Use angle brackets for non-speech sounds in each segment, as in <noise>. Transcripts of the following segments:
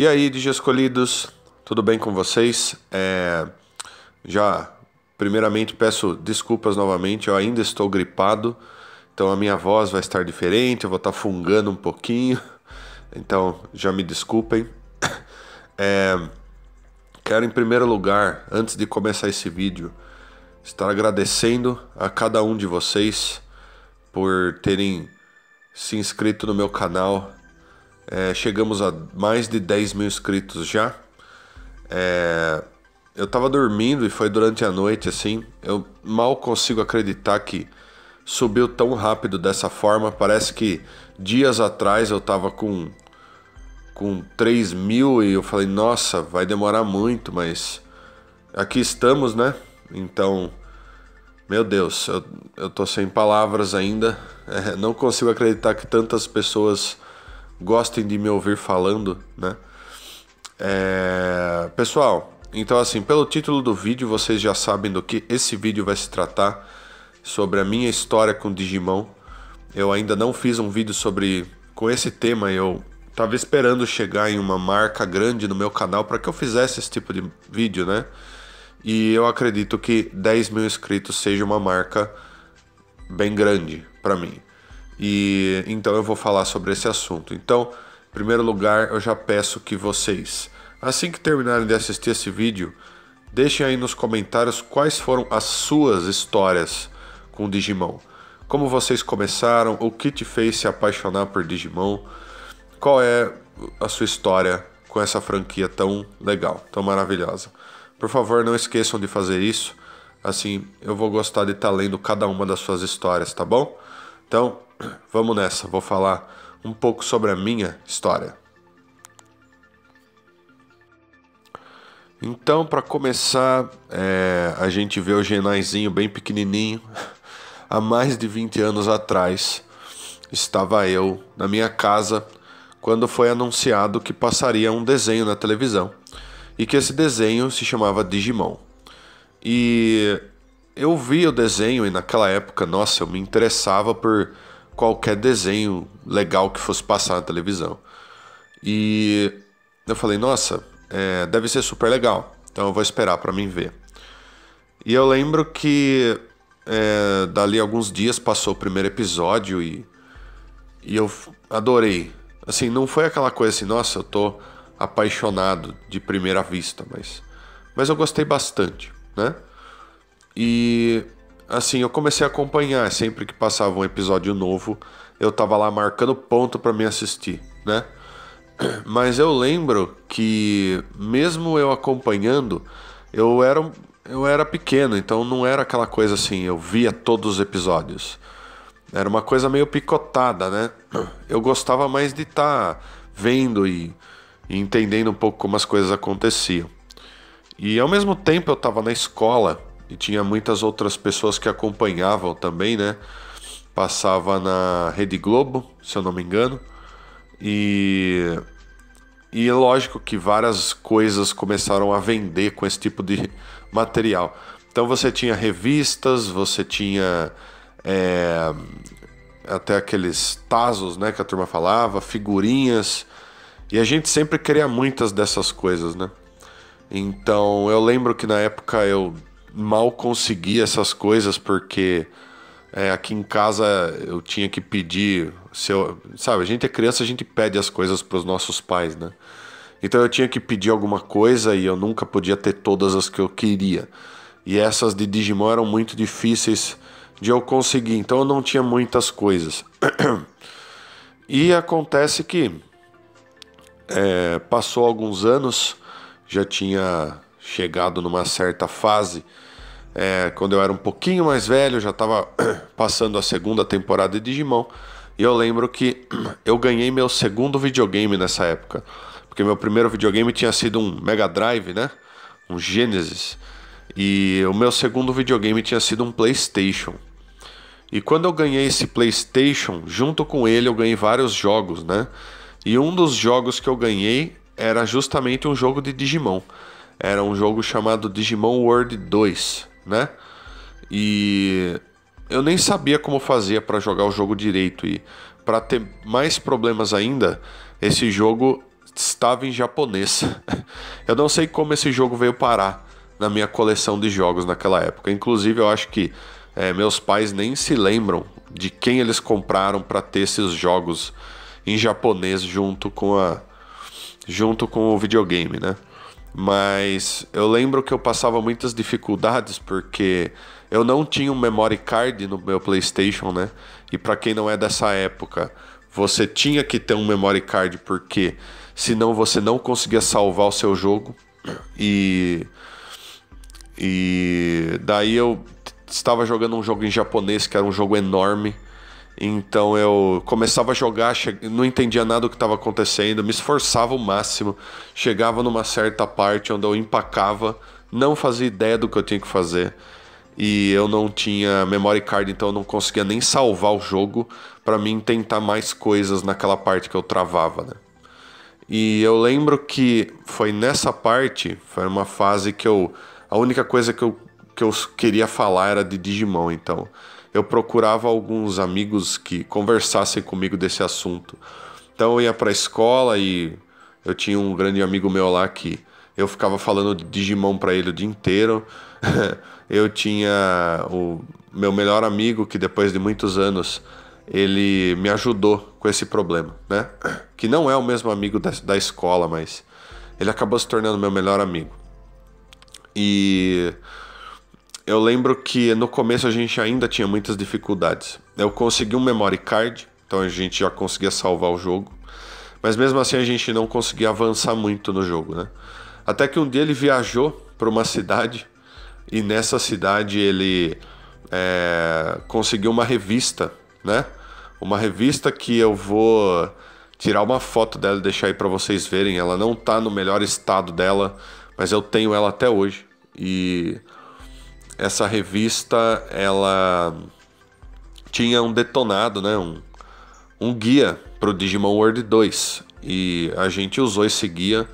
E aí, DJs escolhidos, tudo bem com vocês? É, já, primeiramente, peço desculpas novamente, eu ainda estou gripado, então a minha voz vai estar diferente, eu vou estar fungando um pouquinho, <laughs> então já me desculpem. <coughs> É, quero, em primeiro lugar, antes de começar esse vídeo, estar agradecendo a cada um de vocês por terem se inscrito no meu canal, é, chegamos a mais de 10 mil inscritos já. É, eu tava dormindo e foi durante a noite assim. Eu mal consigo acreditar que subiu tão rápido dessa forma. Parece que dias atrás eu tava com, com 3 mil e eu falei, nossa, vai demorar muito, mas aqui estamos, né? Então, meu Deus, eu, eu tô sem palavras ainda. É, não consigo acreditar que tantas pessoas gostem de me ouvir falando, né? É... Pessoal, então assim, pelo título do vídeo vocês já sabem do que esse vídeo vai se tratar sobre a minha história com Digimon. Eu ainda não fiz um vídeo sobre com esse tema, eu tava esperando chegar em uma marca grande no meu canal para que eu fizesse esse tipo de vídeo, né? E eu acredito que 10 mil inscritos seja uma marca bem grande para mim. E então eu vou falar sobre esse assunto. Então, em primeiro lugar, eu já peço que vocês, assim que terminarem de assistir esse vídeo, deixem aí nos comentários quais foram as suas histórias com Digimon. Como vocês começaram, o que te fez se apaixonar por Digimon? Qual é a sua história com essa franquia tão legal, tão maravilhosa? Por favor, não esqueçam de fazer isso. Assim, eu vou gostar de estar tá lendo cada uma das suas histórias, tá bom? Então, vamos nessa, vou falar um pouco sobre a minha história. Então, para começar, é, a gente vê o Genaizinho bem pequenininho. <laughs> Há mais de 20 anos atrás, estava eu na minha casa quando foi anunciado que passaria um desenho na televisão e que esse desenho se chamava Digimon. E eu vi o desenho e naquela época, nossa, eu me interessava por qualquer desenho legal que fosse passar na televisão. E eu falei, nossa, é, deve ser super legal, então eu vou esperar para mim ver. E eu lembro que é, dali alguns dias passou o primeiro episódio e, e eu adorei. Assim, não foi aquela coisa assim, nossa, eu tô apaixonado de primeira vista, mas, mas eu gostei bastante, né? E assim, eu comecei a acompanhar. Sempre que passava um episódio novo, eu tava lá marcando ponto para me assistir, né? <clears throat> Mas eu lembro que, mesmo eu acompanhando, eu era, eu era pequeno, então não era aquela coisa assim, eu via todos os episódios. Era uma coisa meio picotada, né? <clears throat> Eu gostava mais de estar tá vendo e, e entendendo um pouco como as coisas aconteciam. E ao mesmo tempo eu estava na escola e tinha muitas outras pessoas que acompanhavam também, né? Passava na Rede Globo, se eu não me engano. E e é lógico que várias coisas começaram a vender com esse tipo de material. Então você tinha revistas, você tinha é, até aqueles tazos né, que a turma falava, figurinhas. E a gente sempre queria muitas dessas coisas, né? Então eu lembro que na época eu mal conseguia essas coisas porque é, aqui em casa eu tinha que pedir. Eu, sabe, a gente é criança, a gente pede as coisas para os nossos pais, né? Então eu tinha que pedir alguma coisa e eu nunca podia ter todas as que eu queria. E essas de Digimon eram muito difíceis de eu conseguir, então eu não tinha muitas coisas. <clears throat> e acontece que é, passou alguns anos, já tinha chegado numa certa fase, é, quando eu era um pouquinho mais velho, já estava <clears throat> passando a segunda temporada de Digimon, e eu lembro que <clears throat> eu ganhei meu segundo videogame nessa época, porque meu primeiro videogame tinha sido um Mega Drive, né? Um Genesis. E o meu segundo videogame tinha sido um PlayStation. E quando eu ganhei esse PlayStation, junto com ele eu ganhei vários jogos, né? E um dos jogos que eu ganhei era justamente um jogo de Digimon. Era um jogo chamado Digimon World 2, né? E eu nem sabia como fazia para jogar o jogo direito e para ter mais problemas ainda, esse jogo estava em japonês. <laughs> eu não sei como esse jogo veio parar na minha coleção de jogos naquela época. Inclusive, eu acho que é, meus pais nem se lembram de quem eles compraram para ter esses jogos em japonês junto com a junto com o videogame, né? Mas eu lembro que eu passava muitas dificuldades porque eu não tinha um memory card no meu PlayStation, né? E para quem não é dessa época, você tinha que ter um memory card porque senão você não conseguia salvar o seu jogo. <clears throat> E e daí eu estava jogando um jogo em japonês que era um jogo enorme então eu começava a jogar, não entendia nada do que estava acontecendo, me esforçava o máximo, chegava numa certa parte onde eu empacava, não fazia ideia do que eu tinha que fazer. E eu não tinha memory card, então eu não conseguia nem salvar o jogo para mim tentar mais coisas naquela parte que eu travava, né? E eu lembro que foi nessa parte, foi uma fase que eu a única coisa que eu, que eu queria falar era de Digimon, então eu procurava alguns amigos que conversassem comigo desse assunto. Então eu ia para a escola e eu tinha um grande amigo meu lá que eu ficava falando de Digimon para ele o dia inteiro. <laughs> eu tinha o meu melhor amigo que depois de muitos anos ele me ajudou com esse problema, né? <clears throat> Que não é o mesmo amigo da, da escola, mas ele acabou se tornando meu melhor amigo. E eu lembro que no começo a gente ainda tinha muitas dificuldades. Eu consegui um memory card, então a gente já conseguia salvar o jogo, mas mesmo assim a gente não conseguia avançar muito no jogo, né? Até que um dia ele viajou para uma cidade e nessa cidade ele é, conseguiu uma revista, né? Uma revista que eu vou tirar uma foto dela e deixar aí para vocês verem. Ela não tá no melhor estado dela, mas eu tenho ela até hoje e essa revista ela tinha um detonado, né? Um, um guia para o Digimon World 2. E a gente usou esse guia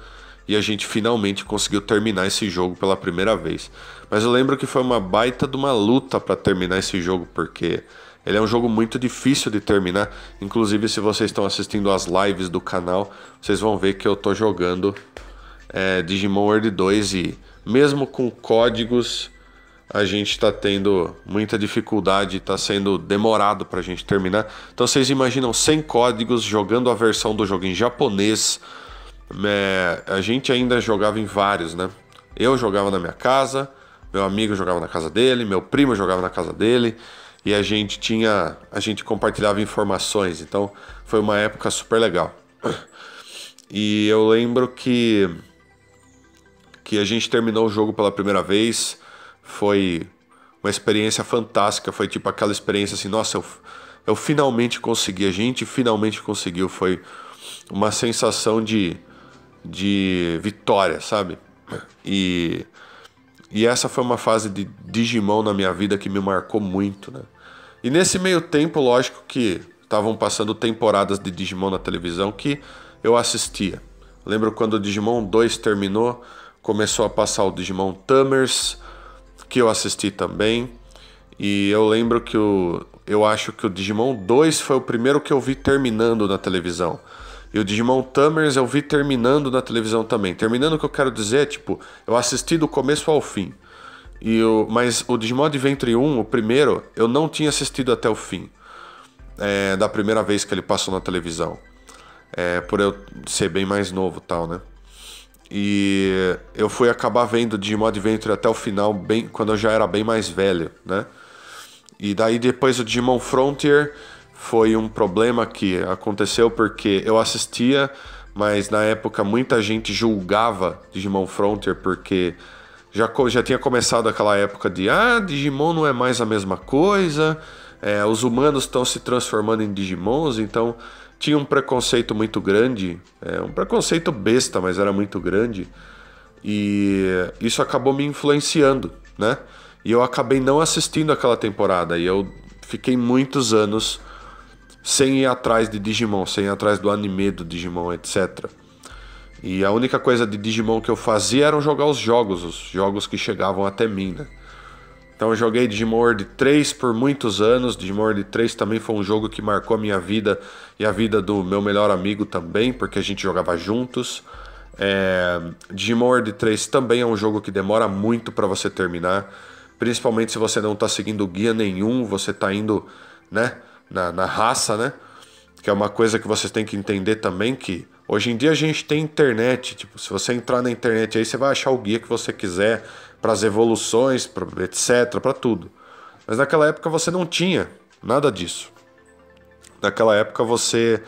e a gente finalmente conseguiu terminar esse jogo pela primeira vez. Mas eu lembro que foi uma baita de uma luta para terminar esse jogo, porque ele é um jogo muito difícil de terminar. Inclusive, se vocês estão assistindo as lives do canal, vocês vão ver que eu estou jogando é, Digimon World 2 e mesmo com códigos a gente está tendo muita dificuldade, está sendo demorado para a gente terminar. Então vocês imaginam 100 códigos jogando a versão do jogo em japonês. É, a gente ainda jogava em vários, né? Eu jogava na minha casa, meu amigo jogava na casa dele, meu primo jogava na casa dele e a gente tinha, a gente compartilhava informações. Então foi uma época super legal. E eu lembro que que a gente terminou o jogo pela primeira vez foi uma experiência fantástica. Foi tipo aquela experiência assim, nossa, eu, eu finalmente consegui. A gente finalmente conseguiu. Foi uma sensação de, de vitória, sabe? E, e essa foi uma fase de Digimon na minha vida que me marcou muito, né? E nesse meio tempo, lógico que estavam passando temporadas de Digimon na televisão que eu assistia. Lembro quando o Digimon 2 terminou, começou a passar o Digimon Tamers, que eu assisti também. E eu lembro que o. Eu acho que o Digimon 2 foi o primeiro que eu vi terminando na televisão. E o Digimon Tamers eu vi terminando na televisão também. Terminando o que eu quero dizer, é, tipo, eu assisti do começo ao fim. E o, mas o Digimon Adventure 1, o primeiro, eu não tinha assistido até o fim. É, da primeira vez que ele passou na televisão. É, por eu ser bem mais novo tal, né? E eu fui acabar vendo Digimon Adventure até o final, bem quando eu já era bem mais velho, né? E daí depois o Digimon Frontier foi um problema que aconteceu porque eu assistia, mas na época muita gente julgava Digimon Frontier porque já, já tinha começado aquela época de ah, Digimon não é mais a mesma coisa, é, os humanos estão se transformando em Digimons, então tinha um preconceito muito grande, é, um preconceito besta, mas era muito grande, e isso acabou me influenciando, né? E eu acabei não assistindo aquela temporada, e eu fiquei muitos anos sem ir atrás de Digimon, sem ir atrás do anime do Digimon, etc. E a única coisa de Digimon que eu fazia eram jogar os jogos, os jogos que chegavam até mim, né? Então eu joguei Digimon World 3 por muitos anos. Digimon World 3 também foi um jogo que marcou a minha vida e a vida do meu melhor amigo também, porque a gente jogava juntos. É... Digimon World 3 também é um jogo que demora muito para você terminar, principalmente se você não está seguindo guia nenhum, você está indo, né, na, na raça, né? Que é uma coisa que vocês têm que entender também que hoje em dia a gente tem internet, tipo, se você entrar na internet aí você vai achar o guia que você quiser para as evoluções, pra etc, para tudo. Mas naquela época você não tinha nada disso. Naquela época você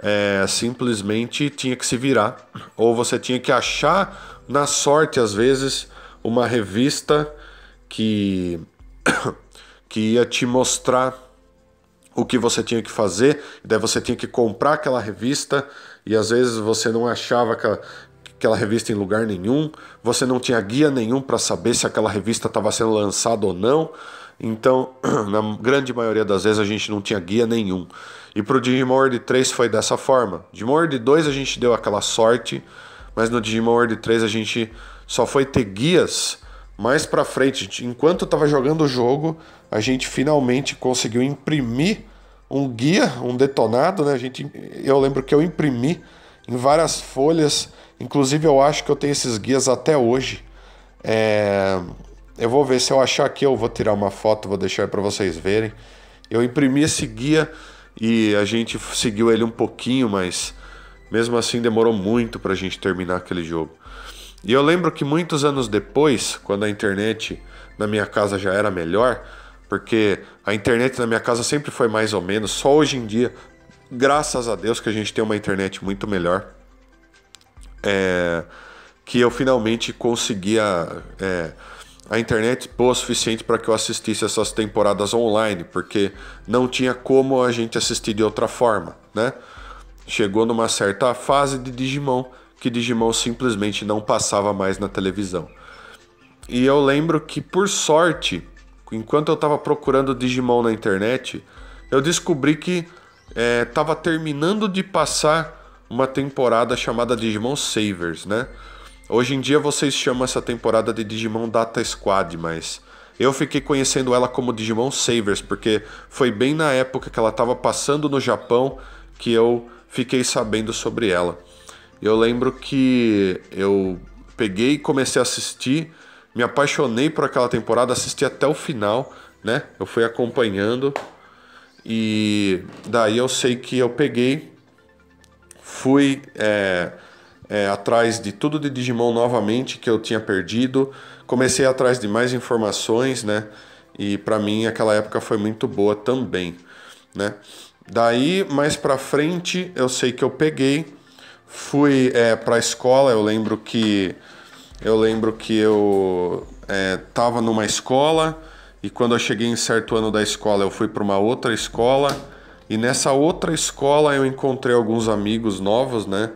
é, simplesmente tinha que se virar, ou você tinha que achar na sorte, às vezes, uma revista que, <coughs> que ia te mostrar o que você tinha que fazer, daí você tinha que comprar aquela revista e às vezes você não achava aquela, aquela revista em lugar nenhum, você não tinha guia nenhum para saber se aquela revista estava sendo lançada ou não. Então, <clears throat> na grande maioria das vezes, a gente não tinha guia nenhum. E para o Digimon World 3 foi dessa forma. Digimon World 2 a gente deu aquela sorte, mas no Digimon World 3 a gente só foi ter guias mais para frente. enquanto estava jogando o jogo, a gente finalmente conseguiu imprimir um guia, um detonado, né? A gente, eu lembro que eu imprimi em várias folhas Inclusive, eu acho que eu tenho esses guias até hoje. É... Eu vou ver se eu achar aqui, eu vou tirar uma foto, vou deixar para vocês verem. Eu imprimi esse guia e a gente seguiu ele um pouquinho, mas mesmo assim demorou muito para a gente terminar aquele jogo. E eu lembro que muitos anos depois, quando a internet na minha casa já era melhor, porque a internet na minha casa sempre foi mais ou menos, só hoje em dia, graças a Deus que a gente tem uma internet muito melhor é, que eu finalmente conseguia. É, a internet boa o suficiente para que eu assistisse essas temporadas online, porque não tinha como a gente assistir de outra forma, né? Chegou numa certa fase de Digimon que Digimon simplesmente não passava mais na televisão. E eu lembro que por sorte, enquanto eu estava procurando Digimon na internet, eu descobri que estava é, terminando de passar uma temporada chamada Digimon Savers, né? Hoje em dia vocês chamam essa temporada de Digimon Data Squad, mas eu fiquei conhecendo ela como Digimon Savers, porque foi bem na época que ela estava passando no Japão que eu fiquei sabendo sobre ela. Eu lembro que eu peguei e comecei a assistir, me apaixonei por aquela temporada, assisti até o final, né? Eu fui acompanhando e daí eu sei que eu peguei fui é, é, atrás de tudo de Digimon novamente que eu tinha perdido, comecei atrás de mais informações, né? E para mim aquela época foi muito boa também, né? Daí mais para frente eu sei que eu peguei, fui é, para a escola, eu lembro que eu lembro que eu estava é, numa escola e quando eu cheguei em certo ano da escola eu fui para uma outra escola e nessa outra escola eu encontrei alguns amigos novos, né?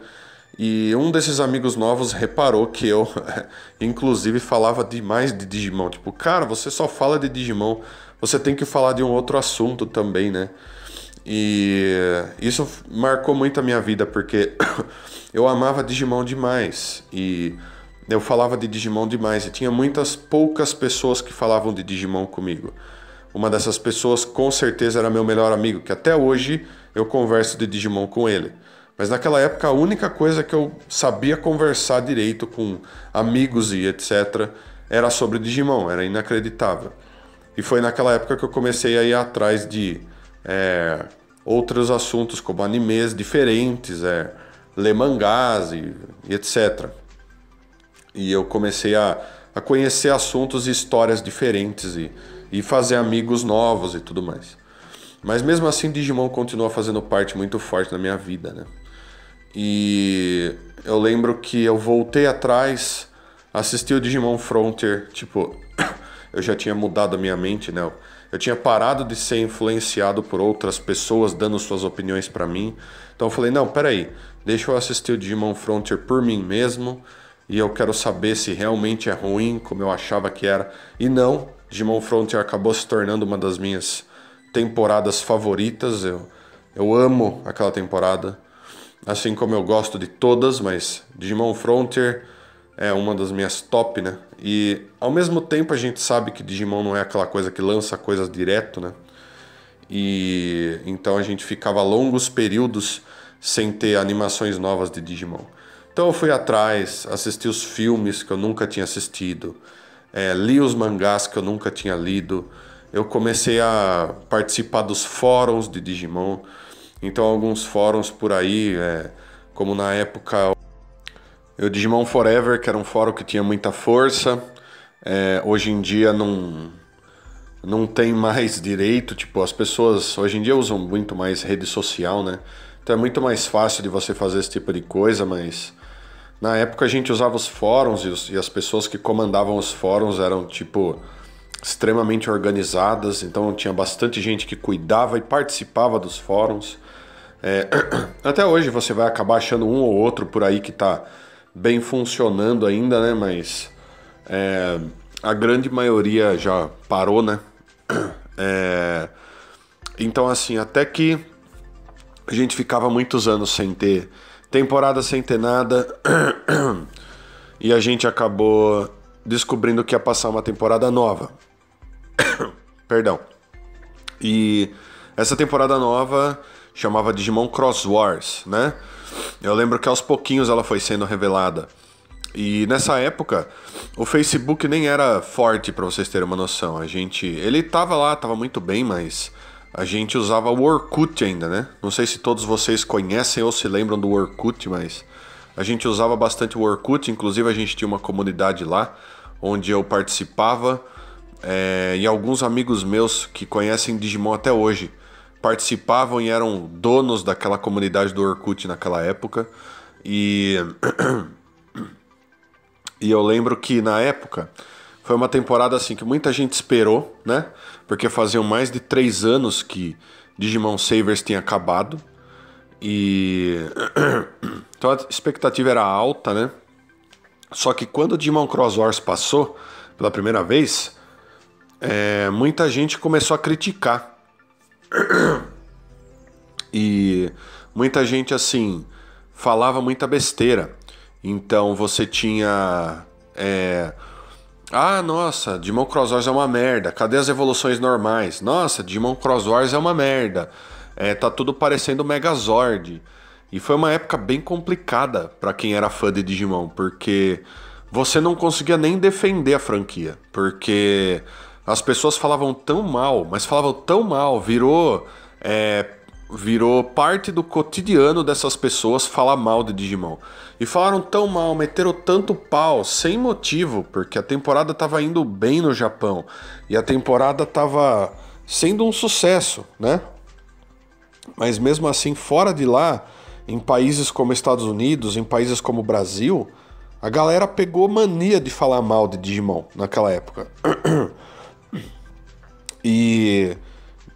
E um desses amigos novos reparou que eu, <laughs> inclusive, falava demais de Digimon. Tipo, cara, você só fala de Digimon, você tem que falar de um outro assunto também, né? E isso marcou muito a minha vida, porque <coughs> eu amava Digimon demais. E eu falava de Digimon demais. E tinha muitas poucas pessoas que falavam de Digimon comigo. Uma dessas pessoas com certeza era meu melhor amigo, que até hoje eu converso de Digimon com ele. Mas naquela época a única coisa que eu sabia conversar direito com amigos e etc era sobre Digimon, era inacreditável. E foi naquela época que eu comecei a ir atrás de é, outros assuntos, como animes diferentes, é, ler mangás e, e etc. E eu comecei a, a conhecer assuntos e histórias diferentes e e fazer amigos novos e tudo mais. Mas mesmo assim, Digimon continua fazendo parte muito forte da minha vida, né? E eu lembro que eu voltei atrás, assisti o Digimon Frontier, tipo, <coughs> eu já tinha mudado a minha mente, né? Eu tinha parado de ser influenciado por outras pessoas dando suas opiniões para mim. Então eu falei, não, peraí, deixa eu assistir o Digimon Frontier por mim mesmo e eu quero saber se realmente é ruim, como eu achava que era. E não, Digimon Frontier acabou se tornando uma das minhas temporadas favoritas. Eu, eu amo aquela temporada. Assim como eu gosto de todas, mas Digimon Frontier é uma das minhas top, né? E ao mesmo tempo a gente sabe que Digimon não é aquela coisa que lança coisas direto, né? E então a gente ficava longos períodos sem ter animações novas de Digimon. Então eu fui atrás, assisti os filmes que eu nunca tinha assistido, é, li os mangás que eu nunca tinha lido, eu comecei a participar dos fóruns de Digimon, então alguns fóruns por aí, é, como na época o Digimon Forever, que era um fórum que tinha muita força, é, hoje em dia não, não tem mais direito, tipo, as pessoas hoje em dia usam muito mais rede social, né? Então é muito mais fácil de você fazer esse tipo de coisa, mas na época a gente usava os fóruns e, os, e as pessoas que comandavam os fóruns eram tipo extremamente organizadas, então tinha bastante gente que cuidava e participava dos fóruns. É, <clears throat> até hoje você vai acabar achando um ou outro por aí que está bem funcionando ainda, né? Mas é, a grande maioria já parou, né? <clears throat> É, então assim, até que a gente ficava muitos anos sem ter Temporada centenada. <clears throat> e a gente acabou descobrindo que ia passar uma temporada nova. <coughs> Perdão. E essa temporada nova chamava Digimon Cross Wars, né? Eu lembro que aos pouquinhos ela foi sendo revelada. E nessa época, o Facebook nem era forte, para vocês terem uma noção. A gente, ele tava lá, tava muito bem, mas a gente usava o Orkut ainda, né? Não sei se todos vocês conhecem ou se lembram do Orkut, mas a gente usava bastante o Orkut, inclusive a gente tinha uma comunidade lá onde eu participava é, e alguns amigos meus que conhecem Digimon até hoje participavam e eram donos daquela comunidade do Orkut naquela época. E, <clears throat> e eu lembro que na época foi uma temporada assim que muita gente esperou, né? Porque faziam mais de três anos que Digimon Savers tinha acabado. E. <clears throat> Então a expectativa era alta, né? Só que quando o Digimon Cross Wars passou pela primeira vez, é, muita gente começou a criticar. <clears throat> E muita gente, assim, falava muita besteira. Então você tinha é, ah, nossa, Digimon Cross Wars é uma merda. Cadê as evoluções normais? Nossa, Digimon Cross Wars é uma merda. É, tá tudo parecendo Megazord. E foi uma época bem complicada para quem era fã de Digimon, porque você não conseguia nem defender a franquia, porque as pessoas falavam tão mal, mas falavam tão mal, virou é, virou parte do cotidiano dessas pessoas falar mal de Digimon. E falaram tão mal, meteram tanto pau, sem motivo, porque a temporada estava indo bem no Japão e a temporada estava sendo um sucesso, né? Mas mesmo assim, fora de lá, em países como Estados Unidos, em países como Brasil, a galera pegou mania de falar mal de Digimon naquela época. <coughs> e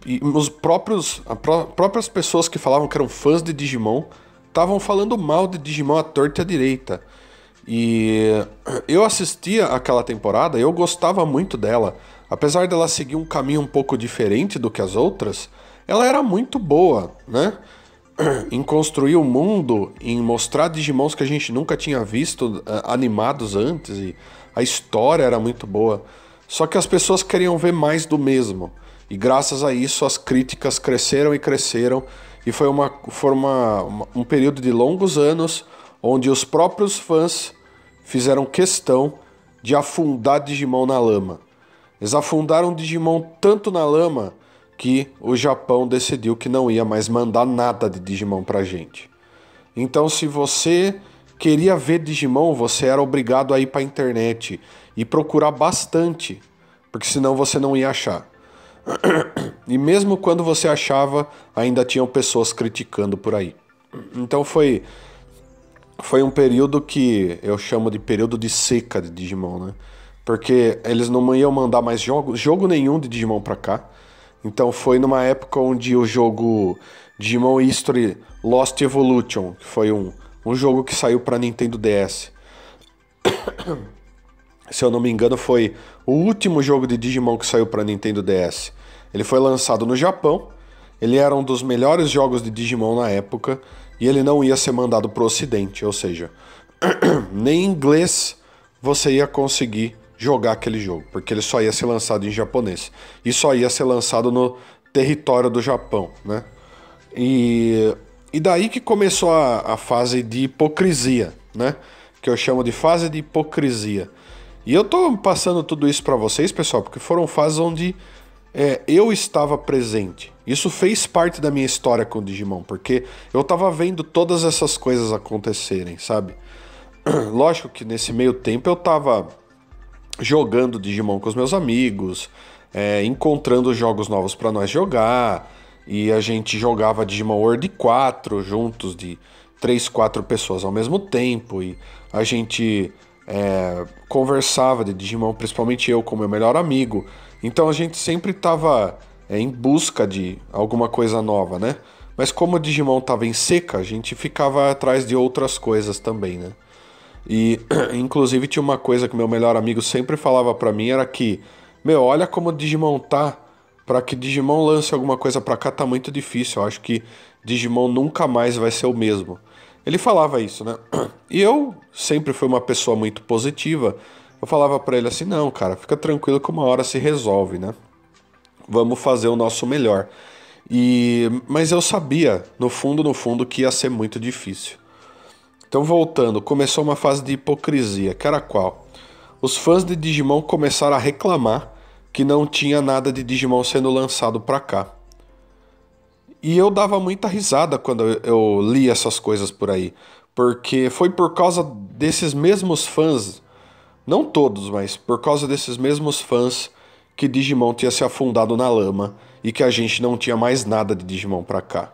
e os próprios, as pró próprias pessoas que falavam que eram fãs de Digimon estavam falando mal de Digimon à torta e à direita. E eu assistia aquela temporada, eu gostava muito dela. Apesar dela seguir um caminho um pouco diferente do que as outras, ela era muito boa, né? <clears throat> em construir o mundo, em mostrar Digimons que a gente nunca tinha visto eh, animados antes, e a história era muito boa. Só que as pessoas queriam ver mais do mesmo. E graças a isso as críticas cresceram e cresceram, e foi, uma, forma um período de longos anos onde os próprios fãs fizeram questão de afundar Digimon na lama. Eles afundaram Digimon tanto na lama que o Japão decidiu que não ia mais mandar nada de Digimon pra gente. Então, se você queria ver Digimon, você era obrigado a ir pra internet e procurar bastante, porque senão você não ia achar. E mesmo quando você achava, ainda tinham pessoas criticando por aí. Então foi foi um período que eu chamo de período de seca de Digimon, né? Porque eles não iam mandar mais jogo, jogo nenhum de Digimon para cá. Então foi numa época onde o jogo Digimon History Lost Evolution, que foi um, um jogo que saiu para Nintendo DS se eu não me engano, foi o último jogo de Digimon que saiu para Nintendo DS. Ele foi lançado no Japão, ele era um dos melhores jogos de Digimon na época e ele não ia ser mandado para o Ocidente, ou seja, <clears throat> nem em inglês você ia conseguir jogar aquele jogo, porque ele só ia ser lançado em japonês e só ia ser lançado no território do Japão, né? E, e daí que começou a, a fase de hipocrisia, né? Que eu chamo de fase de hipocrisia e eu estou passando tudo isso para vocês, pessoal, porque foram fases onde é, eu estava presente. Isso fez parte da minha história com o Digimon, porque eu estava vendo todas essas coisas acontecerem, sabe? <clears throat> Lógico que nesse meio tempo eu estava jogando Digimon com os meus amigos, é, encontrando jogos novos para nós jogar, e a gente jogava Digimon World 4 juntos, de 3, 4 pessoas ao mesmo tempo, e a gente é, conversava de Digimon, principalmente eu, com meu melhor amigo. Então a gente sempre estava é, em busca de alguma coisa nova, né? Mas como o Digimon estava em seca, a gente ficava atrás de outras coisas também, né? E <clears throat> inclusive tinha uma coisa que meu melhor amigo sempre falava para mim era que, meu, olha como o Digimon tá. Para que Digimon lance alguma coisa para cá tá muito difícil. Eu acho que Digimon nunca mais vai ser o mesmo. Ele falava isso, né? E eu sempre fui uma pessoa muito positiva. Eu falava para ele assim: "Não, cara, fica tranquilo que uma hora se resolve, né? Vamos fazer o nosso melhor". E mas eu sabia, no fundo, no fundo que ia ser muito difícil. Então voltando, começou uma fase de hipocrisia, que era qual? Os fãs de Digimon começaram a reclamar que não tinha nada de Digimon sendo lançado para cá. E eu dava muita risada quando eu li essas coisas por aí, porque foi por causa desses mesmos fãs, não todos, mas por causa desses mesmos fãs que Digimon tinha se afundado na lama e que a gente não tinha mais nada de Digimon para cá.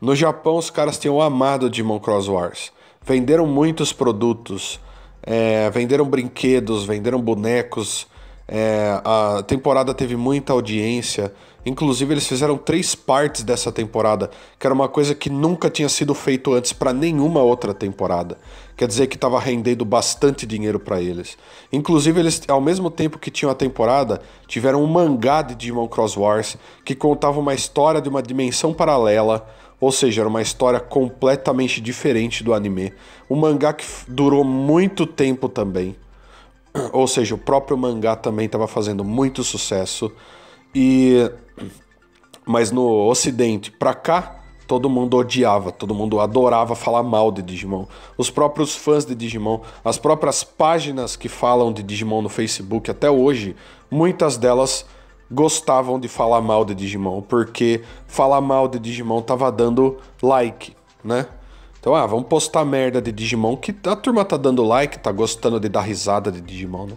No Japão, os caras tinham amado Digimon Cross Wars. Venderam muitos produtos, é, venderam brinquedos, venderam bonecos. É, a temporada teve muita audiência, Inclusive, eles fizeram três partes dessa temporada, que era uma coisa que nunca tinha sido feito antes para nenhuma outra temporada. Quer dizer que estava rendendo bastante dinheiro para eles. Inclusive, eles, ao mesmo tempo que tinham a temporada, tiveram um mangá de Demon Cross Wars que contava uma história de uma dimensão paralela, ou seja, era uma história completamente diferente do anime. Um mangá que durou muito tempo também. <clears throat> Ou seja, o próprio mangá também estava fazendo muito sucesso. E mas no ocidente pra cá, todo mundo odiava, todo mundo adorava falar mal de Digimon. Os próprios fãs de Digimon, as próprias páginas que falam de Digimon no Facebook até hoje, muitas delas gostavam de falar mal de Digimon, porque falar mal de Digimon tava dando like, né? Então, ah, vamos postar merda de Digimon que a turma tá dando like, tá gostando de dar risada de Digimon, né?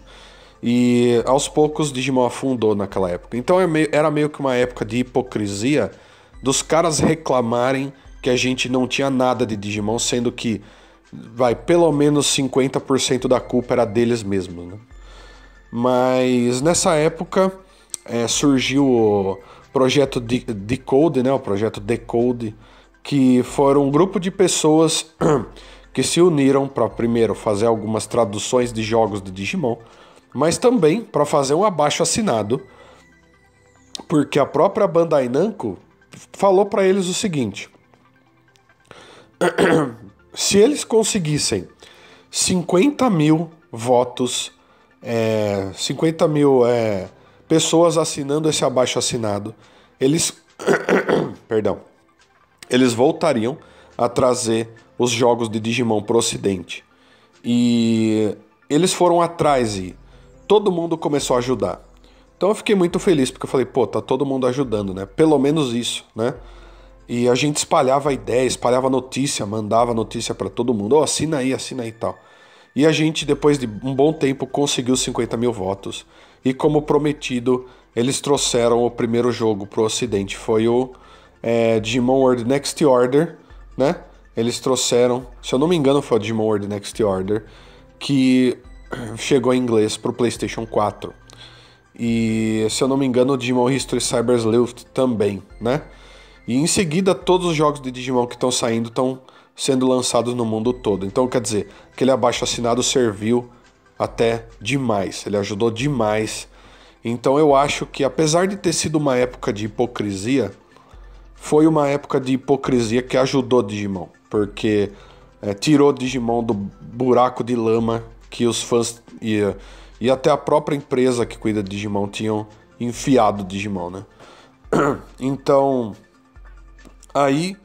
E aos poucos Digimon afundou naquela época. Então é era meio que uma época de hipocrisia dos caras reclamarem que a gente não tinha nada de Digimon, sendo que vai pelo menos 50% da culpa era deles mesmos, né? Mas nessa época é, surgiu o projeto de Decode, né? O projeto Decode, que foram um grupo de pessoas <clears throat> que se uniram para primeiro fazer algumas traduções de jogos de Digimon mas também para fazer um abaixo assinado, porque a própria Bandai Namco falou para eles o seguinte: <clears throat> se eles conseguissem 50 mil votos, é, 50 mil é, pessoas assinando esse abaixo assinado, eles, <clears throat> perdão, eles voltariam a trazer os jogos de Digimon para o Ocidente. E eles foram atrás todo mundo começou a ajudar. Então eu fiquei muito feliz, porque eu falei, pô, tá todo mundo ajudando, né? Pelo menos isso, né? E a gente espalhava a ideia, espalhava notícia, mandava notícia para todo mundo, oh, assina aí, assina aí e tal. E a gente, depois de um bom tempo, conseguiu 50 mil votos. E como prometido, eles trouxeram o primeiro jogo pro ocidente. Foi o é, Digimon World Next Order, né? Eles trouxeram, se eu não me engano, foi o Digimon World Next Order, que chegou em inglês para o PlayStation 4. E, se eu não me engano, o Digimon History Cyber Sleuth também, né? E em seguida, todos os jogos de Digimon que estão saindo estão sendo lançados no mundo todo. Então, quer dizer, aquele abaixo assinado serviu até demais, ele ajudou demais. Então, eu acho que, apesar de ter sido uma época de hipocrisia, foi uma época de hipocrisia que ajudou Digimon, porque é, tirou Digimon do buraco de lama que os fãs e, e até a própria empresa que cuida de Digimon tinham enfiado Digimon, né? <clears throat> Então, aí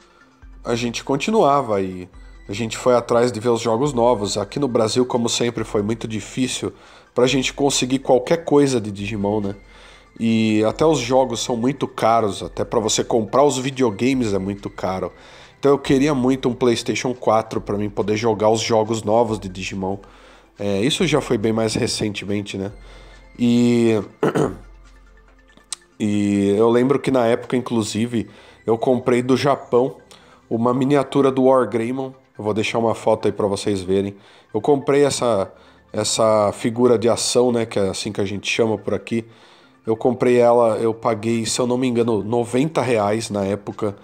a gente continuava e a gente foi atrás de ver os jogos novos. Aqui no Brasil, como sempre, foi muito difícil para a gente conseguir qualquer coisa de Digimon, né? E até os jogos são muito caros, até para você comprar os videogames é muito caro. Então eu queria muito um PlayStation 4 para mim poder jogar os jogos novos de Digimon é, isso já foi bem mais recentemente, né? E, <clears throat> e eu lembro que na época, inclusive, eu comprei do Japão uma miniatura do War Greymon. Eu vou deixar uma foto aí para vocês verem. Eu comprei essa, essa figura de ação, né? Que é assim que a gente chama por aqui. Eu comprei ela, eu paguei, se eu não me engano, 90 reais na época.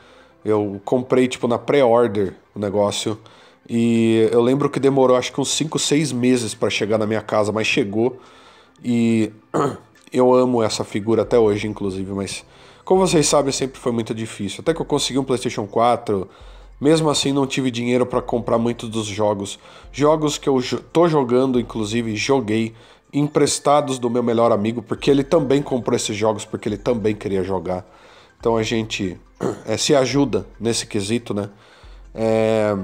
Eu comprei, tipo, na pré-order o negócio. E eu lembro que demorou acho que uns 5, 6 meses para chegar na minha casa, mas chegou. E <clears throat> eu amo essa figura até hoje, inclusive, mas como vocês sabem, sempre foi muito difícil. Até que eu consegui um PlayStation 4, mesmo assim não tive dinheiro para comprar muitos dos jogos. Jogos que eu tô jogando, inclusive, joguei emprestados do meu melhor amigo, porque ele também comprou esses jogos porque ele também queria jogar. Então a gente é, <clears throat> se ajuda nesse quesito, né? É,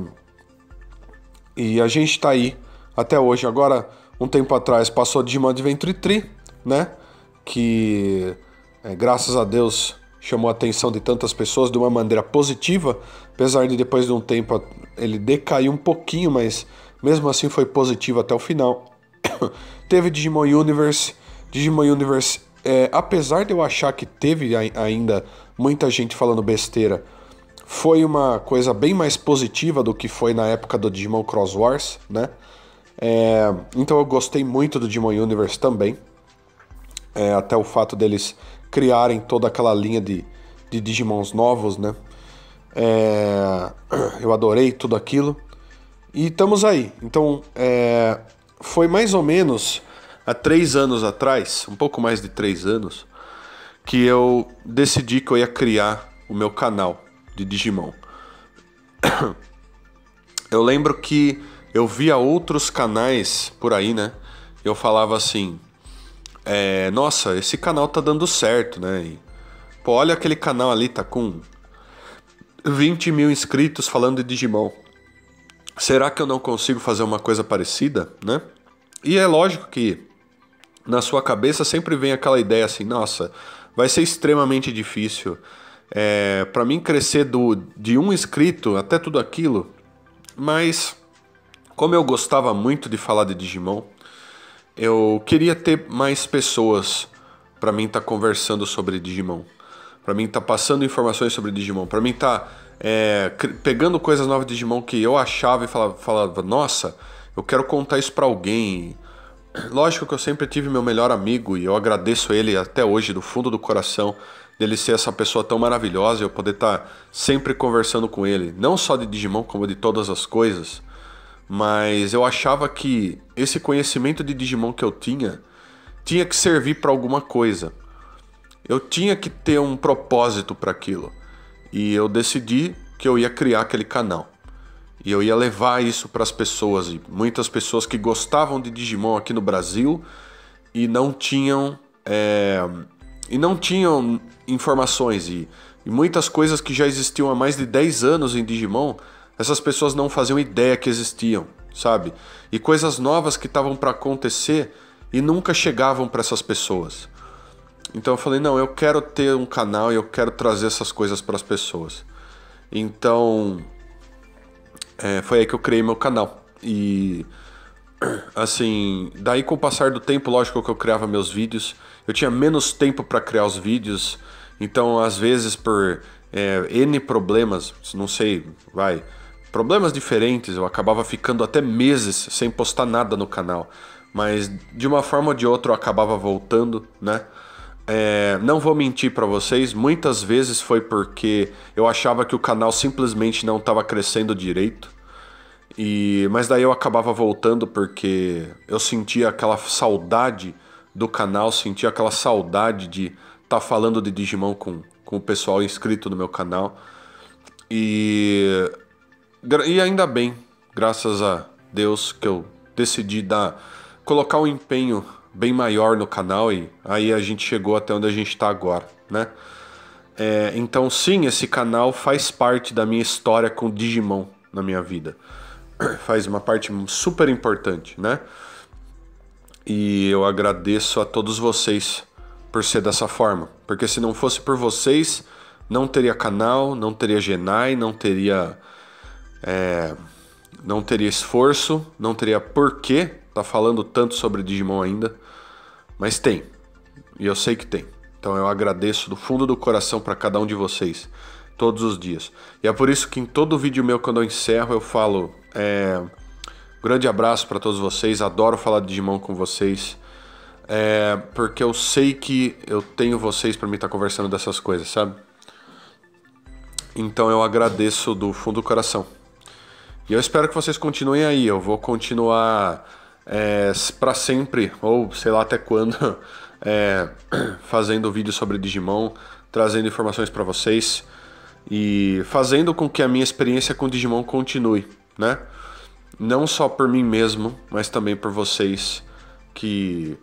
e a gente está aí até hoje. Agora, um tempo atrás, passou Digimon Adventure Tree, né? Que, é, graças a Deus, chamou a atenção de tantas pessoas de uma maneira positiva, apesar de depois de um tempo ele decaiu um pouquinho, mas mesmo assim foi positivo até o final. <coughs> teve Digimon Universe, Digimon Universe, é, apesar de eu achar que teve ainda muita gente falando besteira, foi uma coisa bem mais positiva do que foi na época do Digimon Cross Wars, né? É, então eu gostei muito do Digimon Universe também. É, até o fato deles criarem toda aquela linha de, de Digimons novos, né? É, <clears throat> eu adorei tudo aquilo. E estamos aí. Então, é, foi mais ou menos há três anos atrás, um pouco mais de três anos, que eu decidi que eu ia criar o meu canal de Digimon. <coughs> Eu lembro que eu via outros canais por aí, né? Eu falava assim: é, Nossa, esse canal tá dando certo, né? E, pô, olha aquele canal ali, tá com 20 mil inscritos falando de Digimon. Será que eu não consigo fazer uma coisa parecida, né? E é lógico que na sua cabeça sempre vem aquela ideia assim: Nossa, vai ser extremamente difícil é, para mim crescer do, de um inscrito até tudo aquilo, mas como eu gostava muito de falar de Digimon, eu queria ter mais pessoas para mim estar tá conversando sobre Digimon, para mim estar tá passando informações sobre Digimon, para mim estar tá, é, pegando coisas novas de Digimon que eu achava e falava, falava nossa, eu quero contar isso para alguém. Lógico que eu sempre tive meu melhor amigo e eu agradeço ele até hoje do fundo do coração dele ser essa pessoa tão maravilhosa, e eu poder estar tá sempre conversando com ele, não só de Digimon, como de todas as coisas. Mas eu achava que esse conhecimento de Digimon que eu tinha tinha que servir para alguma coisa. Eu tinha que ter um propósito para aquilo. E eu decidi que eu ia criar aquele canal. E eu ia levar isso para as pessoas, e muitas pessoas que gostavam de Digimon aqui no Brasil e não tinham é, e não tinham informações e, e, muitas coisas que já existiam há mais de 10 anos em Digimon, essas pessoas não faziam ideia que existiam, sabe? E coisas novas que estavam para acontecer e nunca chegavam para essas pessoas. Então eu falei, não, eu quero ter um canal e eu quero trazer essas coisas para as pessoas. Então é, foi aí que eu criei meu canal. E <clears throat> assim, daí com o passar do tempo, lógico que eu criava meus vídeos eu tinha menos tempo para criar os vídeos, então às vezes por é, N problemas, não sei, vai, problemas diferentes, eu acabava ficando até meses sem postar nada no canal, mas de uma forma ou de outra eu acabava voltando, né? É, não vou mentir para vocês, muitas vezes foi porque eu achava que o canal simplesmente não estava crescendo direito. E, mas daí eu acabava voltando porque eu sentia aquela saudade do canal, senti aquela saudade de estar tá falando de Digimon com, com o pessoal inscrito no meu canal. E, e ainda bem, graças a Deus, que eu decidi dar, colocar um empenho bem maior no canal e aí a gente chegou até onde a gente está agora, né? É, então sim, esse canal faz parte da minha história com Digimon na minha vida. <clears throat> Faz uma parte super importante, né? e eu agradeço a todos vocês por ser dessa forma, porque se não fosse por vocês, não teria canal, não teria Genai, não teria é, não teria esforço, não teria porquê tá falando tanto sobre Digimon ainda, mas tem. E eu sei que tem. Então eu agradeço do fundo do coração para cada um de vocês todos os dias. E é por isso que em todo vídeo meu quando eu encerro eu falo é, Grande abraço para todos vocês, adoro falar de Digimon com vocês. É, porque eu sei que eu tenho vocês para me estar tá conversando dessas coisas, sabe? Então eu agradeço do fundo do coração. E eu espero que vocês continuem aí. Eu vou continuar é, para sempre, ou sei lá até quando, <laughs> é, <clears throat> fazendo vídeo sobre Digimon, trazendo informações para vocês e fazendo com que a minha experiência com Digimon continue, né? não só por mim mesmo, mas também por vocês que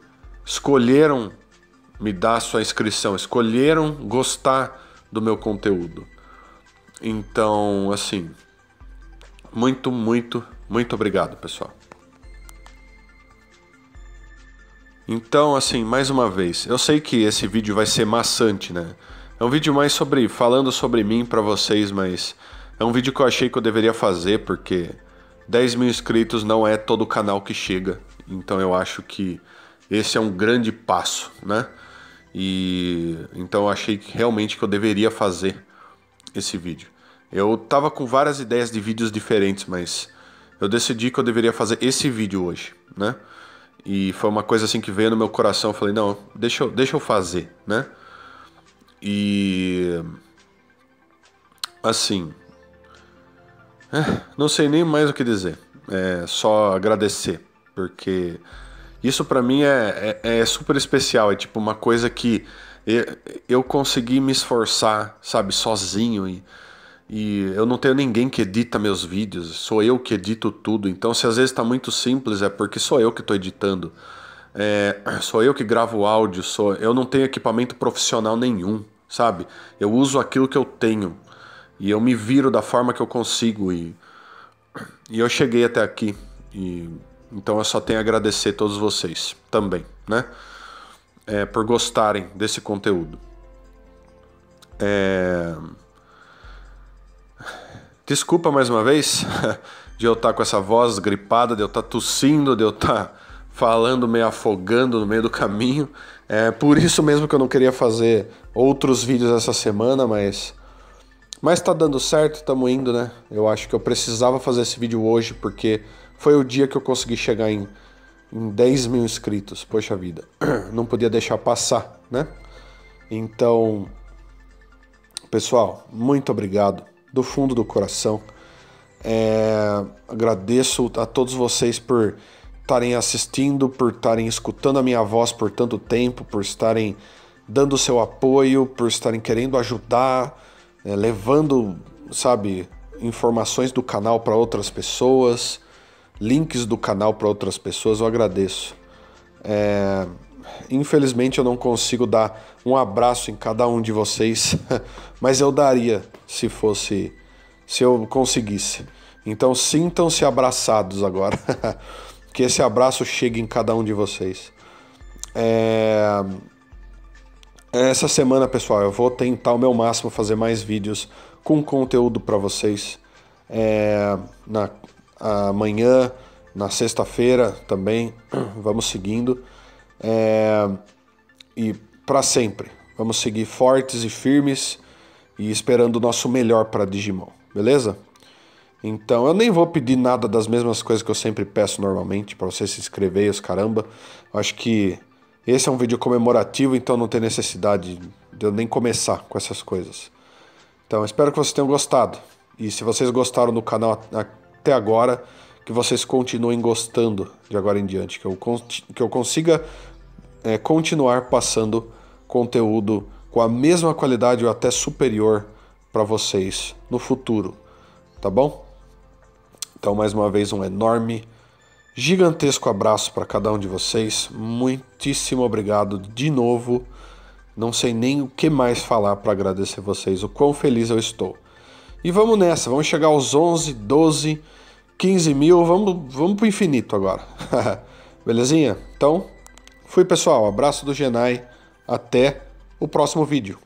escolheram me dar sua inscrição, escolheram gostar do meu conteúdo. Então, assim, muito, muito, muito obrigado, pessoal. Então, assim, mais uma vez, eu sei que esse vídeo vai ser maçante, né? É um vídeo mais sobre falando sobre mim para vocês, mas é um vídeo que eu achei que eu deveria fazer porque 10 mil inscritos não é todo canal que chega. Então eu acho que esse é um grande passo, né? E então eu achei que realmente que eu deveria fazer esse vídeo. Eu tava com várias ideias de vídeos diferentes, mas eu decidi que eu deveria fazer esse vídeo hoje, né? E foi uma coisa assim que veio no meu coração, eu falei, não, deixa eu, deixa eu fazer, né? E assim, é, não sei nem mais o que dizer. É só agradecer, porque isso para mim é, é, é, super especial. É tipo uma coisa que eu, eu consegui me esforçar, sabe, sozinho. E, e, eu não tenho ninguém que edita meus vídeos, sou eu que edito tudo. Então, se às vezes tá muito simples, é porque sou eu que tô editando. É, <clears throat> sou eu que gravo áudio, sou, eu não tenho equipamento profissional nenhum, sabe? Eu uso aquilo que eu tenho e eu me viro da forma que eu consigo e, e eu cheguei até aqui. E, então eu só tenho a agradecer a todos vocês também, né? É, por gostarem desse conteúdo. É... Desculpa mais uma vez <laughs> de eu estar com essa voz gripada, de eu estar tossindo, de eu estar falando meio afogando no meio do caminho. É por isso mesmo que eu não queria fazer outros vídeos essa semana, mas mas tá dando certo, tamo indo, né? Eu acho que eu precisava fazer esse vídeo hoje porque foi o dia que eu consegui chegar em, em 10 mil inscritos. Poxa vida, <clears throat> não podia deixar passar, né? Então, pessoal, muito obrigado do fundo do coração. É, agradeço a todos vocês por estarem assistindo, por estarem escutando a minha voz por tanto tempo, por estarem dando seu apoio, por estarem querendo ajudar é, levando, sabe, informações do canal para outras pessoas, links do canal para outras pessoas, eu agradeço. É, infelizmente eu não consigo dar um abraço em cada um de vocês, <laughs> mas eu daria se fosse, se eu conseguisse. Então sintam-se abraçados agora, <laughs> que esse abraço chegue em cada um de vocês. É, essa semana, pessoal, eu vou tentar o meu máximo fazer mais vídeos com conteúdo para vocês. É, na amanhã, na sexta-feira também, <clears throat> vamos seguindo. É, e para sempre, vamos seguir fortes e firmes e esperando o nosso melhor para Digimon, beleza? Então, eu nem vou pedir nada das mesmas coisas que eu sempre peço normalmente, para você se inscrever e os caramba. acho que esse é um vídeo comemorativo, então não tem necessidade de eu nem começar com essas coisas. Então espero que vocês tenham gostado. E se vocês gostaram do canal até agora, que vocês continuem gostando de agora em diante, que eu, que eu consiga é, continuar passando conteúdo com a mesma qualidade ou até superior para vocês no futuro, tá bom? Então, mais uma vez, um enorme Gigantesco abraço para cada um de vocês. Muitíssimo obrigado de novo. Não sei nem o que mais falar para agradecer vocês, o quão feliz eu estou. E vamos nessa, vamos chegar aos 11, 12, 15 mil, vamos, vamos o infinito agora. <laughs> Belezinha? Então, fui pessoal, abraço do Genai, até o próximo vídeo.